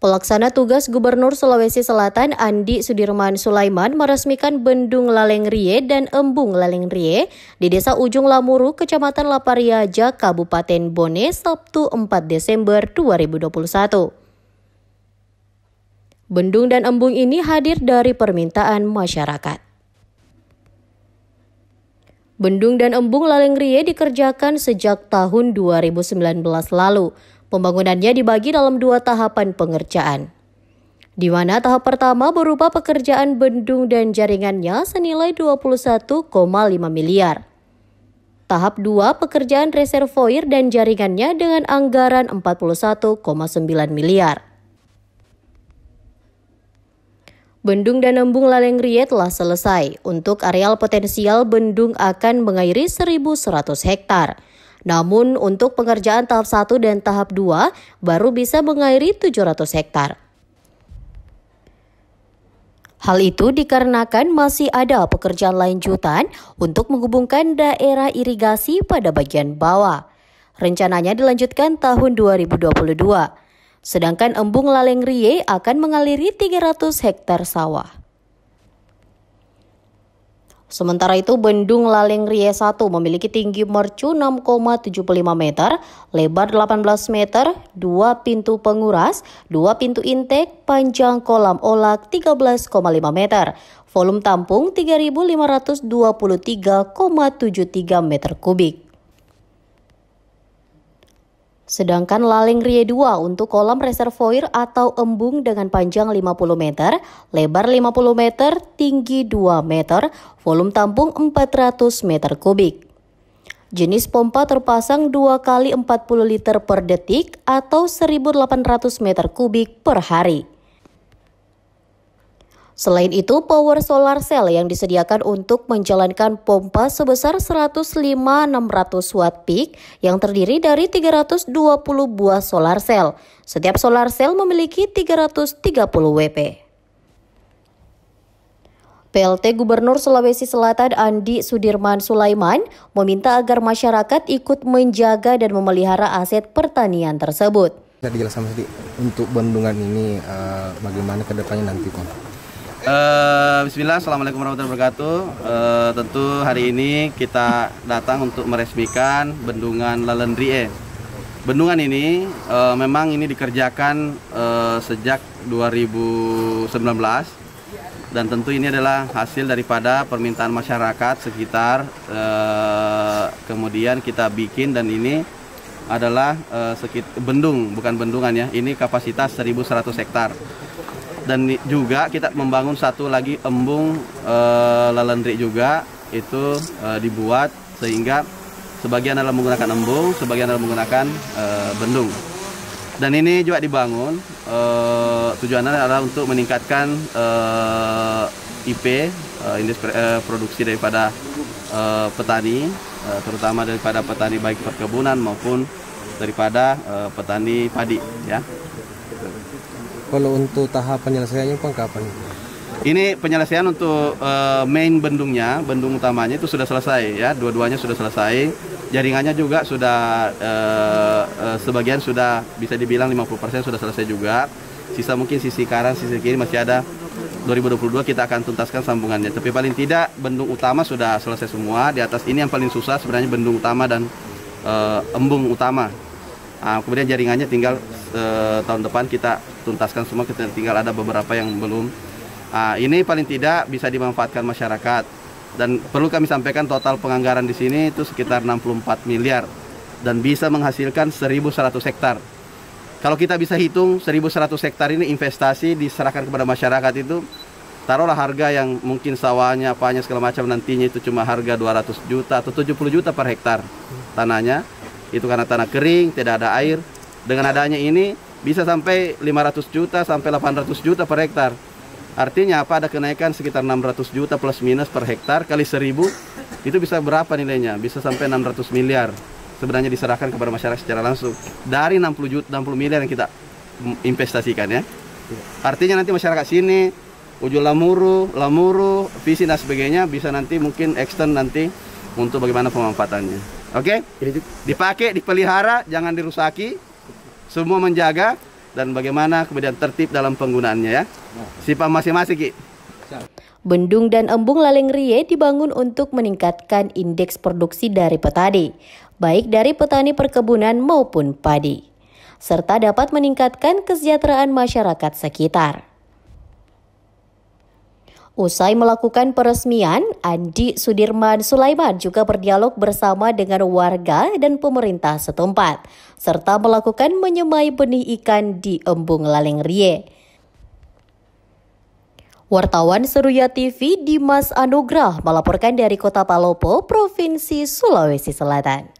Pelaksana tugas Gubernur Sulawesi Selatan Andi Sudirman Sulaiman meresmikan Bendung Laleng Rie dan Embung Laleng Rie di Desa Ujung Lamuru, Kecamatan Lapariaja, Kabupaten Bone, Sabtu 4 Desember 2021. Bendung dan embung ini hadir dari permintaan masyarakat. Bendung dan embung Laleng Rie dikerjakan sejak tahun 2019 lalu. Pembangunannya dibagi dalam dua tahapan pengerjaan, di mana tahap pertama berupa pekerjaan bendung dan jaringannya senilai 21,5 miliar. Tahap 2 pekerjaan reservoir dan jaringannya dengan anggaran 41,9 miliar. Bendung dan embung Laleng telah selesai. Untuk areal potensial, bendung akan mengairi 1.100 hektar. Namun untuk pengerjaan tahap 1 dan tahap 2 baru bisa mengairi 700 hektar. Hal itu dikarenakan masih ada pekerjaan lanjutan untuk menghubungkan daerah irigasi pada bagian bawah. Rencananya dilanjutkan tahun 2022. Sedangkan embung laleng rie akan mengaliri 300 hektar sawah. Sementara itu, Bendung Laleng Rie 1 memiliki tinggi mercu 6,75 meter, lebar 18 meter, dua pintu penguras, dua pintu intake, panjang kolam olak 13,5 meter, volume tampung 3.523,73 meter kubik. Sedangkan laling rie 2 untuk kolam reservoir atau embung dengan panjang 50 meter, lebar 50 meter, tinggi 2 meter, volume tampung 400 meter kubik. Jenis pompa terpasang 2 kali 40 liter per detik atau 1800 meter kubik per hari. Selain itu, power solar cell yang disediakan untuk menjalankan pompa sebesar 105.600 watt peak yang terdiri dari 320 buah solar cell. Setiap solar cell memiliki 330 WP. PLT Gubernur Sulawesi Selatan Andi Sudirman Sulaiman meminta agar masyarakat ikut menjaga dan memelihara aset pertanian tersebut. Tadi jelas sama tadi untuk bendungan ini eh, bagaimana kedepannya nanti, Uh, Bismillah, Assalamualaikum warahmatullahi wabarakatuh. Uh, tentu hari ini kita datang untuk meresmikan bendungan Lalendrie. Bendungan ini uh, memang ini dikerjakan uh, sejak 2019 dan tentu ini adalah hasil daripada permintaan masyarakat sekitar. Uh, kemudian kita bikin dan ini adalah uh, sekit bendung bukan bendungan ya. Ini kapasitas 1.100 hektar dan juga kita membangun satu lagi embung e, eh, lalendri juga itu e, dibuat sehingga sebagian adalah menggunakan embung, sebagian adalah menggunakan e, bendung. Dan ini juga dibangun e, tujuannya adalah untuk meningkatkan e, IP e, industri e, produksi daripada e, petani, e, terutama daripada petani baik perkebunan maupun daripada e, petani padi ya. Kalau untuk tahap penyelesaiannya pun kapan? Ini penyelesaian untuk uh, main bendungnya, bendung utamanya itu sudah selesai ya, dua-duanya sudah selesai. Jaringannya juga sudah uh, uh, sebagian sudah bisa dibilang 50% sudah selesai juga. Sisa mungkin sisi kanan, sisi kiri masih ada 2022 kita akan tuntaskan sambungannya. Tapi paling tidak bendung utama sudah selesai semua. Di atas ini yang paling susah sebenarnya bendung utama dan uh, embung utama. Nah, kemudian jaringannya tinggal uh, tahun depan kita tuntaskan semua kita tinggal ada beberapa yang belum nah, ini paling tidak bisa dimanfaatkan masyarakat dan perlu kami sampaikan total penganggaran di sini itu sekitar 64 miliar dan bisa menghasilkan 1.100 hektar. Kalau kita bisa hitung 1.100 hektar ini investasi diserahkan kepada masyarakat itu taruhlah harga yang mungkin sawahnya apanya segala macam nantinya itu cuma harga 200 juta atau 70 juta per hektar tanahnya itu karena tanah kering tidak ada air dengan adanya ini bisa sampai 500 juta sampai 800 juta per hektar. Artinya apa? Ada kenaikan sekitar 600 juta plus minus per hektar kali 1000 itu bisa berapa nilainya? Bisa sampai 600 miliar. Sebenarnya diserahkan kepada masyarakat secara langsung dari 60 juta 60 miliar yang kita investasikan ya. Artinya nanti masyarakat sini Ujul Lamuru, Lamuru, Visi dan sebagainya bisa nanti mungkin extend nanti untuk bagaimana pemanfaatannya. Oke? Okay? Dipakai, dipelihara, jangan dirusaki semua menjaga dan bagaimana kemudian tertib dalam penggunaannya ya. Sipa masing-masing Ki. Bendung dan embung laleng rie dibangun untuk meningkatkan indeks produksi dari petani, baik dari petani perkebunan maupun padi, serta dapat meningkatkan kesejahteraan masyarakat sekitar. Usai melakukan peresmian, Andi Sudirman Sulaiman juga berdialog bersama dengan warga dan pemerintah setempat, serta melakukan menyemai benih ikan di embung Laleng Rie. Wartawan Seruya TV Dimas Anugrah melaporkan dari kota Palopo, Provinsi Sulawesi Selatan.